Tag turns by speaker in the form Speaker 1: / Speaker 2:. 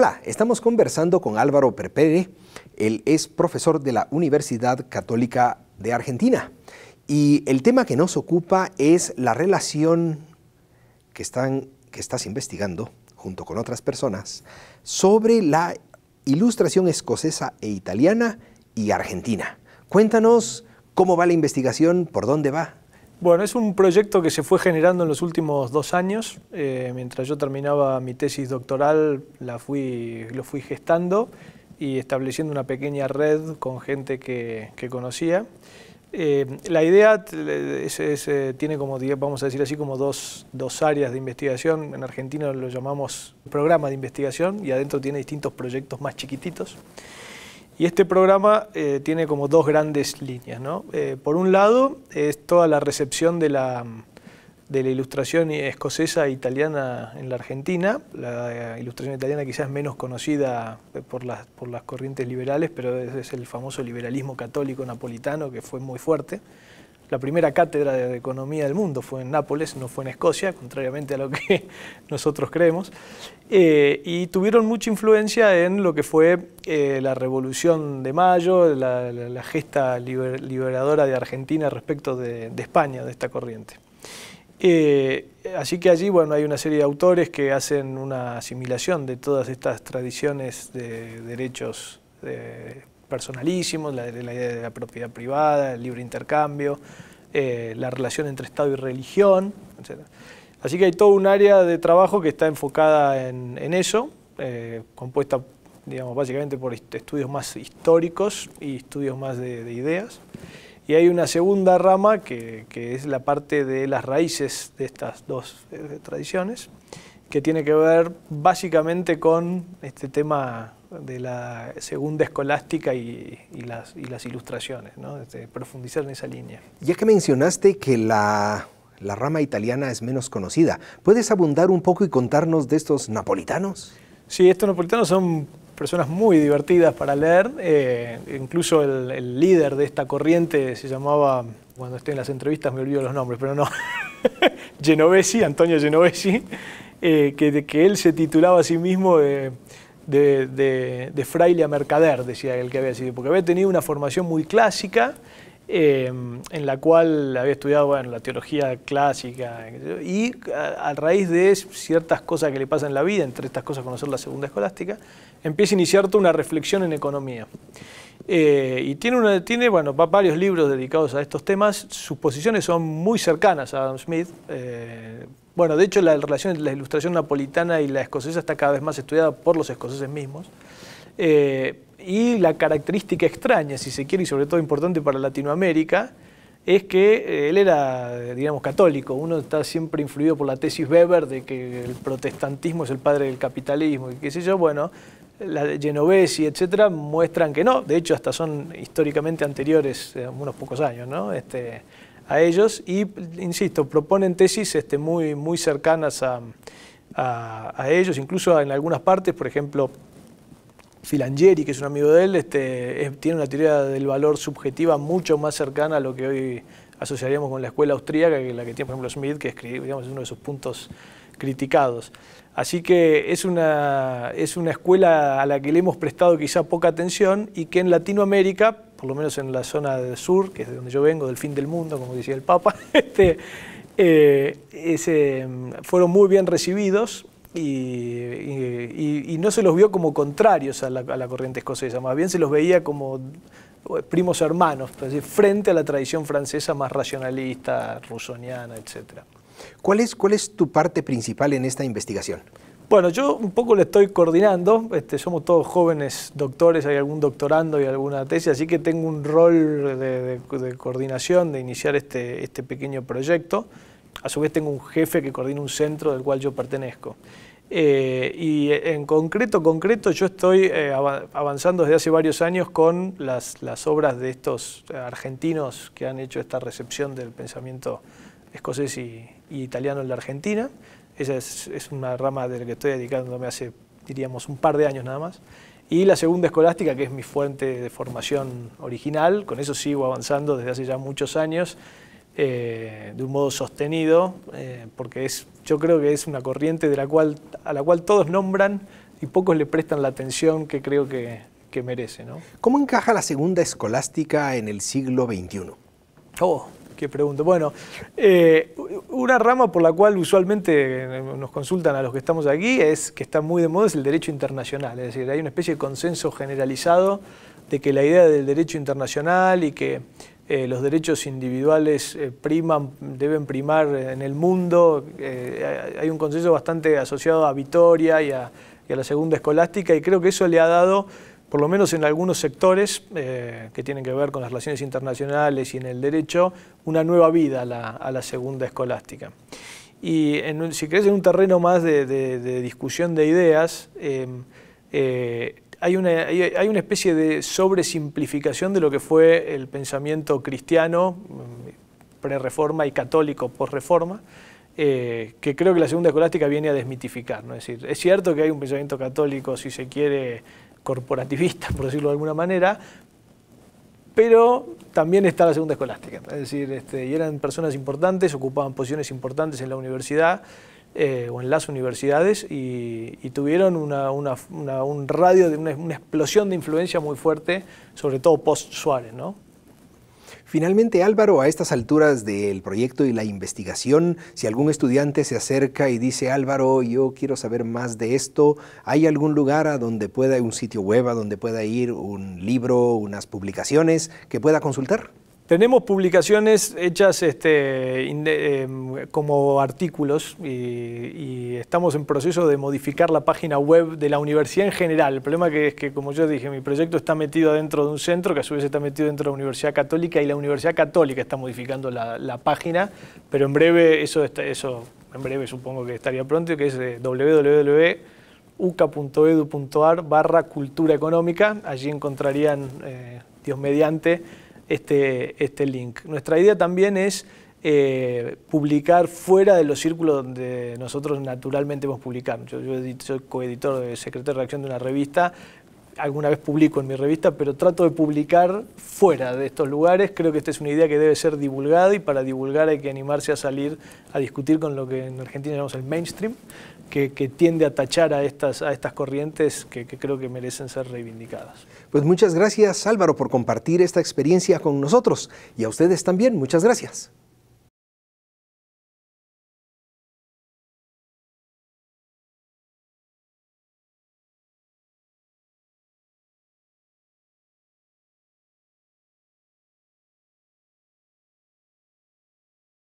Speaker 1: Hola, estamos conversando con Álvaro Perpere. Él es profesor de la Universidad Católica de Argentina. Y el tema que nos ocupa es la relación que, que estás investigando junto con otras personas sobre la ilustración escocesa e italiana y argentina. Cuéntanos cómo va la investigación, por dónde va. Bueno, es
Speaker 2: un proyecto que se fue generando en los últimos dos años. Eh, mientras yo terminaba mi tesis doctoral, lo fui gestando y estableciendo una pequeña red con gente que, conocía. Eh, la idea eh, tiene como, vamos a decir así, como dos, dos, áreas de investigación. En Argentina lo llamamos programa de investigación y adentro tiene distintos proyectos más chiquititos. Y este programa eh, tiene como dos grandes líneas. Eh, por un lado, es toda la recepción de la, ilustración escocesa e italiana en la Argentina. La eh, ilustración italiana quizás menos conocida por las, corrientes liberales, pero es el famoso liberalismo católico napolitano que fue muy fuerte la primera cátedra de economía del mundo fue en Nápoles, no fue en Escocia, contrariamente a lo que nosotros creemos, eh, y tuvieron mucha influencia en lo que fue eh, la Revolución de Mayo, la, gesta liberadora de Argentina respecto de, España, de esta corriente. Eh, así que allí bueno, hay una serie de autores que hacen una asimilación de todas estas tradiciones de derechos de personalísimos, la, idea de la propiedad privada, el libre intercambio, eh, la relación entre Estado y religión, etc. Así que hay todo un área de trabajo que está enfocada en, eso, eh, compuesta digamos, básicamente por estudios más históricos y estudios más de, ideas. Y hay una segunda rama que, es la parte de las raíces de estas dos tradiciones, que tiene que ver básicamente con este tema de la segunda escolástica y, las, las, ilustraciones, ¿no? Este, profundizar en esa línea.
Speaker 1: Ya que mencionaste que la, rama italiana es menos conocida, ¿puedes abundar un poco y contarnos de estos napolitanos?
Speaker 2: Sí, estos napolitanos son personas muy divertidas para leer, eh, incluso el, líder de esta corriente se llamaba cuando estoy en las entrevistas me olvido los nombres, pero no. Genovesi, Antonio Genovesi, eh, que, que, él se titulaba a sí mismo de... Eh, de, fraile a mercader, decía el que había sido, porque había tenido una formación muy clásica, eh, en la cual había estudiado la teología clásica, y a, raíz de ciertas cosas que le pasan en la vida, entre estas cosas conocer la segunda escolástica, empieza a iniciar una reflexión en economía. Eh, y tiene, una, tiene bueno, varios libros dedicados a estos temas. Sus posiciones son muy cercanas a Adam Smith. Eh, bueno, de hecho la relación entre la ilustración napolitana y la escocesa está cada vez más estudiada por los escoceses mismos. Eh, y la característica extraña, si se quiere, y sobre todo importante para Latinoamérica, es que eh, él era, digamos, católico. Uno está siempre influido por la tesis Weber de que el protestantismo es el padre del capitalismo y qué sé yo. Bueno, la Genovesi, etcétera, muestran que no. De hecho, hasta son históricamente anteriores, eh, unos pocos años, ¿no? Este, a ellos y, insisto, proponen tesis este, muy, muy cercanas a, ellos, incluso en algunas partes, por ejemplo, Filangieri, que es un amigo de él, este, tiene una teoría del valor subjetiva mucho más cercana a lo que hoy asociaríamos con la escuela austríaca, que la que tiene, por ejemplo, Smith, que es uno de sus puntos criticados. Así que es una, es una escuela a la que le hemos prestado quizá poca atención y que en Latinoamérica por lo menos en la zona del sur, que es de donde yo vengo, del fin del mundo, como decía el Papa, este, eh, mm, fueron muy bien recibidos y, no se los vio como contrarios a la, corriente escocesa, más bien se los veía como eh, primos hermanos, frente a la tradición francesa más racionalista, rusoniana,
Speaker 1: etc. ¿Cuál es, ¿Cuál es tu parte principal en esta investigación?
Speaker 2: Bueno, yo un poco le estoy coordinando, este, somos todos jóvenes doctores, hay algún doctorando y alguna tesis, así que tengo un rol de, coordinación, de iniciar este, este, pequeño proyecto. A su vez tengo un jefe que coordina un centro del cual yo pertenezco. Eh, y en concreto, concreto, yo estoy eh, avanzando desde hace varios años con las, las, obras de estos argentinos que han hecho esta recepción del pensamiento escocés y, y italiano en la Argentina. Esa es, una rama de la que estoy dedicándome hace, diríamos, un par de años nada más. Y la segunda escolástica, que es mi fuente de formación original, con eso sigo avanzando desde hace ya muchos años, eh, de un modo sostenido, eh, porque es, yo creo que es una corriente de la cual, a la cual todos nombran y pocos le prestan la atención que creo que, merece. ¿no?
Speaker 1: ¿Cómo encaja la segunda escolástica en el siglo XXI?
Speaker 2: Oh, qué pregunta. Bueno, eh, una rama por la cual usualmente eh, nos consultan a los que estamos aquí es que está muy de moda es el derecho internacional, es decir, hay una especie de consenso generalizado de que la idea del derecho internacional y que eh, los derechos individuales eh, priman, deben primar en el mundo. hay un consenso bastante asociado a Vitoria y a, la segunda escolástica y creo que eso le ha dado por lo menos en algunos sectores eh, que tienen que ver con las relaciones internacionales y en el derecho, una nueva vida a la, segunda escolástica. Y en, si crees en un terreno más de, discusión de ideas, em, eh, hay, una, hay, una, especie de sobresimplificación de lo que fue el pensamiento cristiano mm, pre-reforma y católico post-reforma, eh, que creo que la segunda escolástica viene a desmitificar. ¿no? Es decir, es cierto que hay un pensamiento católico, si se quiere, corporativista, por decirlo de alguna manera, pero también está la segunda escolástica. Es decir, este, y eran personas importantes, ocupaban posiciones importantes en la universidad eh, o en las universidades y, tuvieron una, un radio, de una, una explosión de influencia muy fuerte, sobre todo post-Suárez, ¿no?
Speaker 1: Finalmente, Álvaro, a estas alturas del proyecto y la investigación, si algún estudiante se acerca y dice, Álvaro, yo quiero saber más de esto, ¿hay algún lugar a donde pueda, un sitio web a donde pueda ir un libro, unas publicaciones que pueda consultar?
Speaker 2: Tenemos publicaciones hechas este, em, como artículos y, estamos en proceso de modificar la página web de la universidad en general. El problema es que, como yo dije, mi proyecto está metido adentro de un centro que a su vez está metido dentro de la Universidad Católica y la Universidad Católica está modificando la, página, pero en breve, eso, eso en breve supongo que estaría pronto, que es eh, www.uca.edu.ar barra cultura económica. Allí encontrarían, eh, Dios mediante, este, este, link. Nuestra idea también es eh, publicar fuera de los círculos donde nosotros naturalmente hemos publicado... Yo, soy coeditor de eh, secretario de Reacción de una revista alguna vez publico en mi revista, pero trato de publicar fuera de estos lugares. Creo que esta es una idea que debe ser divulgada y para divulgar hay que animarse a salir a discutir con lo que en Argentina llamamos el mainstream, que, que tiende a tachar a estas, a estas corrientes que, que creo que merecen ser reivindicadas.
Speaker 1: Pues muchas gracias Álvaro por compartir esta experiencia con nosotros y a ustedes también. Muchas gracias.